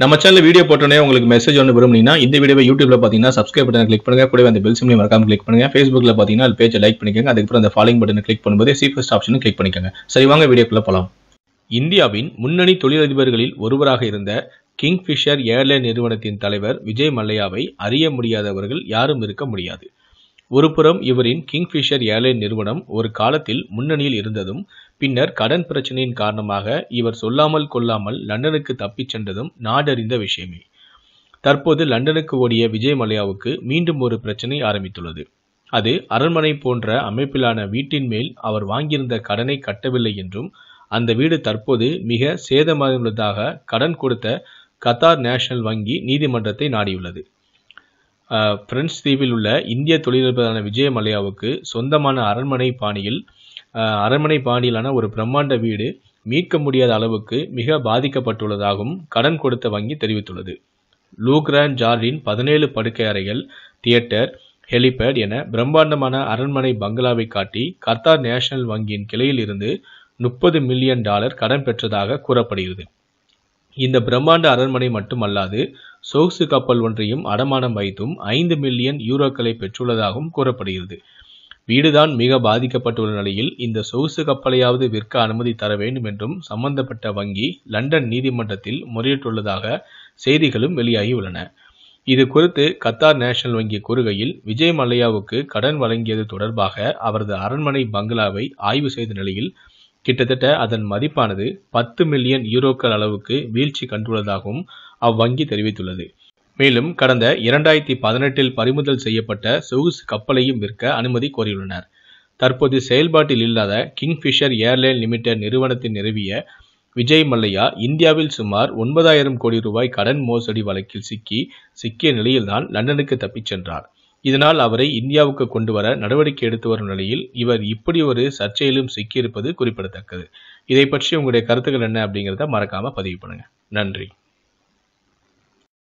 நம்ம channel video போட்டோன்னே உங்களுக்கு மெசேஜ் ஒன்று விரும்புனீங்கன்னா இந்த வீடியோ யூடியூப்ல பார்த்தீங்கன்னா சப்ஸ்கிரைப் பண்ணி கிளிக் பண்ணுங்க கூட அந்த பெல் சிம்லி மறக்காம கிளிக் பண்ணுங்க ஃபேஸ்புக்கில் பார்த்தீங்கன்னா பேஜ் லைக் பண்ணிக்கோங்க அதுக்கப்புறம் அந்த ஃபாலோயிங் பட்டன் கிளிக் பண்ணும்போது சீஃபஸ்ட் ஆப்ஷன் கிளிக் பண்ணிக்கோங்க சரி வாங்க வீடியோக்குள்ள போகலாம் இந்தியாவின் முன்னணி தொழிலதிபர்களில் ஒருவராக இருந்த கிங்ஃபிஷர் ஏர்லைன் நிறுவனத்தின் தலைவர் விஜய் மல்லையாவை அறிய முடியாதவர்கள் யாரும் இருக்க முடியாது ஒருபுறம் இவரின் கிங்ஃபிஷர் ஏர்லைன் நிறுவனம் ஒரு காலத்தில் முன்னணியில் இருந்ததும் பின்னர் கடன் பிரச்சனையின் காரணமாக இவர் சொல்லாமல் கொள்ளாமல் லண்டனுக்கு தப்பிச் சென்றதும் நாடறிந்த விஷயமே தற்போது லண்டனுக்கு ஓடிய விஜய் மலையாவுக்கு மீண்டும் ஒரு பிரச்சனை ஆரம்பித்துள்ளது அது அரண்மனை போன்ற அமைப்பிலான வீட்டின் மேல் அவர் வாங்கியிருந்த கடனை கட்டவில்லை என்றும் அந்த வீடு தற்போது மிக சேதமாகியுள்ளதாக கடன் கொடுத்த கத்தார் நேஷனல் வங்கி நீதிமன்றத்தை நாடியுள்ளது பிரெஞ்சு தீவில் உள்ள இந்திய தொழிலதிபரான விஜய மலையாவுக்கு சொந்தமான அரண்மனை பாணியில் அரண்மனை பாணியிலான ஒரு பிரம்மாண்ட வீடு மீட்க முடியாத அளவுக்கு மிக பாதிக்கப்பட்டுள்ளதாகவும் கடன் கொடுத்த வங்கி தெரிவித்துள்ளது லூக்ரான் ஜார்டின் பதினேழு படுக்கை அறைகள் தியேட்டர் ஹெலிபேட் என பிரம்மாண்டமான அரண்மனை பங்களாவை காட்டி கர்த்தார் நேஷனல் வங்கியின் கிளையில் இருந்து முப்பது மில்லியன் டாலர் கடன் பெற்றதாக கூறப்படுகிறது இந்த பிரம்மாண்ட அரண்மனை மட்டுமல்லாது சோக்சு கப்பல் ஒன்றையும் அடமானம் வைத்தும் ஐந்து மில்லியன் யூரோக்களை பெற்றுள்ளதாகவும் கூறப்படுகிறது வீடுதான் மிக பாதிக்கப்பட்டுள்ள நிலையில் இந்த சொகுசு கப்பலையாவது விற்க அனுமதி தர வேண்டும் என்றும் சம்பந்தப்பட்ட வங்கி லண்டன் நீதிமன்றத்தில் முறையிட்டுள்ளதாக செய்திகளும் வெளியாகி உள்ளன இது குறித்து கத்தார் நேஷனல் வங்கி கூறுகையில் விஜய் மல்லையாவுக்கு கடன் வழங்கியது தொடர்பாக அவரது அரண்மனை பங்களாவை ஆய்வு செய்த நிலையில் கிட்டத்தட்ட அதன் மதிப்பானது பத்து மில்லியன் யூரோக்கள் அளவுக்கு வீழ்ச்சி கண்டுள்ளதாகவும் அவ்வங்கி தெரிவித்துள்ளது மேலும் கடந்த இரண்டாயிரத்தி பதினெட்டில் பறிமுதல் செய்யப்பட்ட சொகுசு கப்பலையும் விற்க அனுமதி கோரியுள்ளனர் தற்போது செயல்பாட்டில் இல்லாத கிங்ஃபிஷர் ஏர்லைன் லிமிடெட் நிறுவனத்தை நிறுவிய விஜய் மல்லையா இந்தியாவில் சுமார் ஒன்பதாயிரம் கோடி ரூபாய் கடன் மோசடி வழக்கில் சிக்கி சிக்கிய நிலையில்தான் லண்டனுக்கு தப்பிச் சென்றார் இதனால் அவரை இந்தியாவுக்கு கொண்டு வர நடவடிக்கை எடுத்து வரும் நிலையில் இவர் இப்படி ஒரு சர்ச்சையிலும் சிக்கியிருப்பது குறிப்பிடத்தக்கது இதை பற்றி உங்களுடைய கருத்துக்கள் என்ன அப்படிங்கிறத மறக்காம பதிவு பண்ணுங்க நன்றி